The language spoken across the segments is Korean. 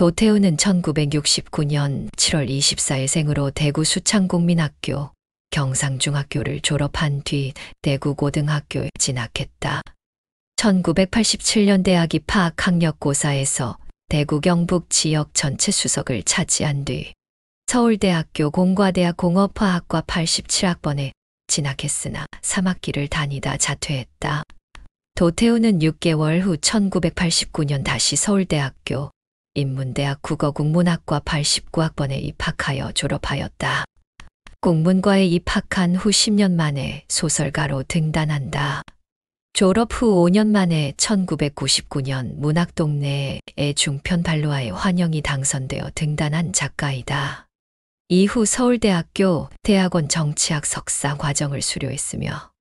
도태우는 1969년 7월 24일 생으로 대구 수창국민학교, 경상중학교를 졸업한 뒤 대구 고등학교에 진학했다. 1987년 대학 입학 학력고사에서 대구 경북 지역 전체 수석을 차지한 뒤 서울대학교 공과대학 공업화학과 87학번에 진학했으나 3학기를 다니다 자퇴했다. 도태우는 6개월 후 1989년 다시 서울대학교 인문대학 국어국 문학과 89학번에 입학하여 졸업하였다. 공문과에 입학한 후 10년 만에 소설가로 등단한다. 졸업 후 5년 만에 1999년 문학동네의 중편 발로아의 환영이 당선되어 등단한 작가이다. 이후 서울대학교 대학원 정치학 석사 과정을 수료했으며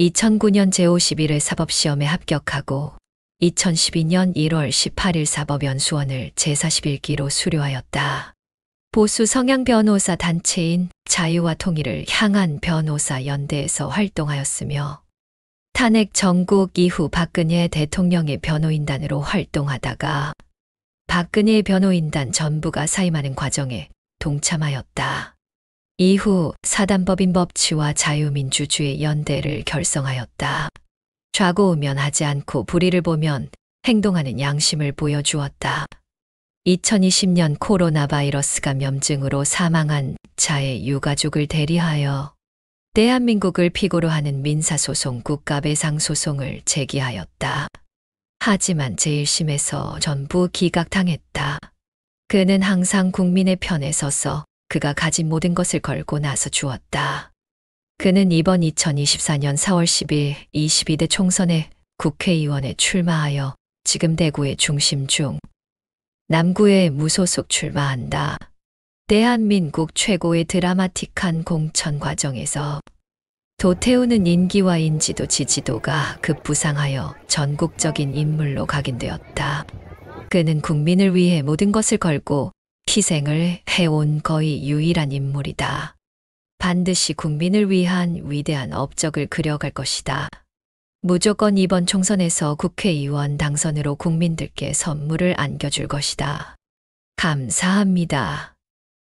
2009년 제51회 사법시험에 합격하고 2012년 1월 18일 사법연수원을 제41기로 수료하였다. 보수 성향 변호사 단체인 자유와 통일을 향한 변호사 연대에서 활동하였으며 탄핵 전국 이후 박근혜 대통령의 변호인단으로 활동하다가 박근혜 변호인단 전부가 사임하는 과정에 동참하였다. 이후 사단법인법치와 자유민주주의 연대를 결성하였다. 좌고우면 하지 않고 불의를 보면 행동하는 양심을 보여주었다. 2020년 코로나 바이러스가 염증으로 사망한 자의 유가족을 대리하여 대한민국을 피고로 하는 민사소송 국가배상소송을 제기하였다. 하지만 제1심에서 전부 기각당했다. 그는 항상 국민의 편에 서서 그가 가진 모든 것을 걸고 나서 주었다. 그는 이번 2024년 4월 10일 22대 총선에 국회의원에 출마하여 지금 대구의 중심 중 남구에 무소속 출마한다. 대한민국 최고의 드라마틱한 공천 과정에서 도태우는 인기와 인지도 지지도가 급부상하여 전국적인 인물로 각인되었다. 그는 국민을 위해 모든 것을 걸고 희생을 해온 거의 유일한 인물이다. 반드시 국민을 위한 위대한 업적을 그려갈 것이다. 무조건 이번 총선에서 국회의원 당선으로 국민들께 선물을 안겨줄 것이다. 감사합니다.